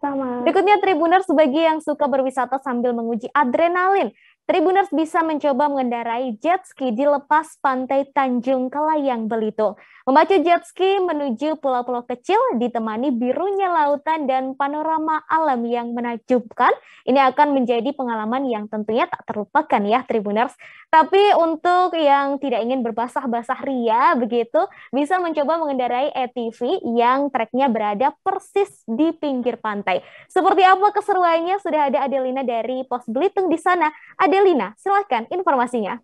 Sama. Berikutnya Tribuner sebagai yang suka berwisata sambil menguji adrenalin. Tribuners bisa mencoba mengendarai jet ski di lepas pantai Tanjung Kelayang Belitung. Memacu jet ski menuju pulau-pulau kecil ditemani birunya lautan dan panorama alam yang menakjubkan. Ini akan menjadi pengalaman yang tentunya tak terlupakan ya Tribuners. Tapi untuk yang tidak ingin berbasah-basah ria begitu, bisa mencoba mengendarai ATV yang treknya berada persis di pinggir pantai. Seperti apa keseruannya? Sudah ada Adelina dari Pos Belitung di sana. Ada Lina, silahkan informasinya.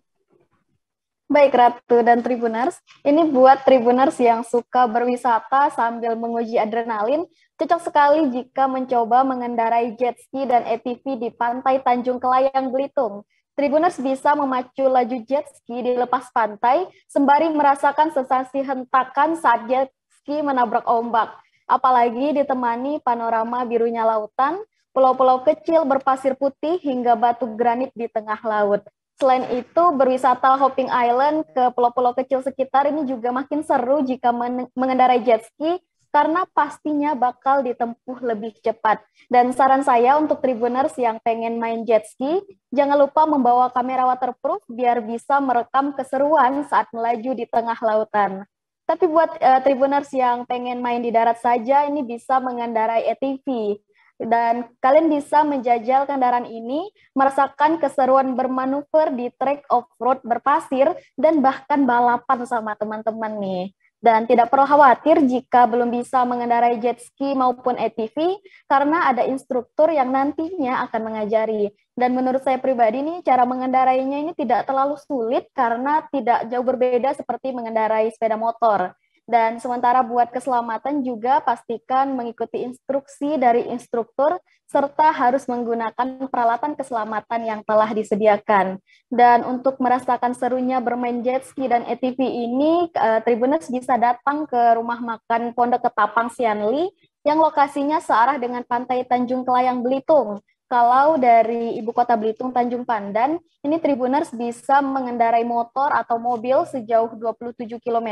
Baik Ratu dan Tribuners, ini buat Tribuners yang suka berwisata sambil menguji adrenalin, cocok sekali jika mencoba mengendarai jet ski dan ATV di pantai Tanjung Kelayang Belitung. Tribuners bisa memacu laju jet ski di lepas pantai sembari merasakan sensasi hentakan saat jet ski menabrak ombak. Apalagi ditemani panorama birunya lautan, pulau-pulau kecil berpasir putih hingga batu granit di tengah laut. Selain itu, berwisata Hopping Island ke pulau-pulau kecil sekitar ini juga makin seru jika mengendarai jet ski karena pastinya bakal ditempuh lebih cepat. Dan saran saya untuk tribuners yang pengen main jet ski, jangan lupa membawa kamera waterproof biar bisa merekam keseruan saat melaju di tengah lautan. Tapi buat uh, tribuners yang pengen main di darat saja, ini bisa mengendarai ATV. Dan kalian bisa menjajal kendaraan ini, merasakan keseruan bermanuver di trek off-road berpasir, dan bahkan balapan sama teman-teman nih. Dan tidak perlu khawatir jika belum bisa mengendarai jet ski maupun ATV, karena ada instruktur yang nantinya akan mengajari. Dan menurut saya pribadi nih, cara mengendarainya ini tidak terlalu sulit karena tidak jauh berbeda seperti mengendarai sepeda motor. Dan sementara buat keselamatan juga pastikan mengikuti instruksi dari instruktur serta harus menggunakan peralatan keselamatan yang telah disediakan. Dan untuk merasakan serunya bermain jet ski dan ATV ini, eh, Tribuners bisa datang ke rumah makan Pondok Ketapang Sianli yang lokasinya searah dengan Pantai Tanjung Kelayang Belitung kalau dari ibu kota Belitung Tanjung Pandan, ini Tribuners bisa mengendarai motor atau mobil sejauh 27 km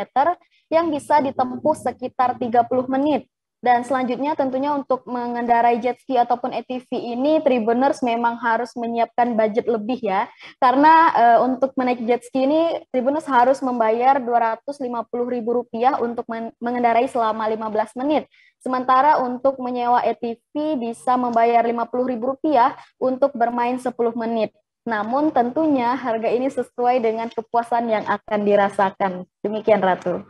yang bisa ditempuh sekitar 30 menit. Dan selanjutnya tentunya untuk mengendarai jet ski ataupun ATV ini Tribuners memang harus menyiapkan budget lebih ya. Karena e, untuk menaik jet ski ini Tribuners harus membayar Rp250.000 untuk men mengendarai selama 15 menit. Sementara untuk menyewa ATV bisa membayar Rp50.000 untuk bermain 10 menit. Namun tentunya harga ini sesuai dengan kepuasan yang akan dirasakan. Demikian Ratu.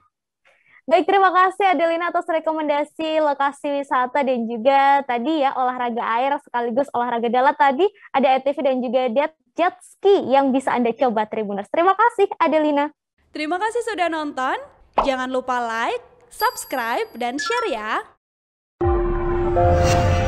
Baik, terima kasih Adelina atas rekomendasi lokasi wisata dan juga tadi ya olahraga air sekaligus olahraga darat tadi ada ATV dan juga jet, jet ski yang bisa Anda coba Tribuners. Terima kasih Adelina. Terima kasih sudah nonton. Jangan lupa like, subscribe, dan share ya.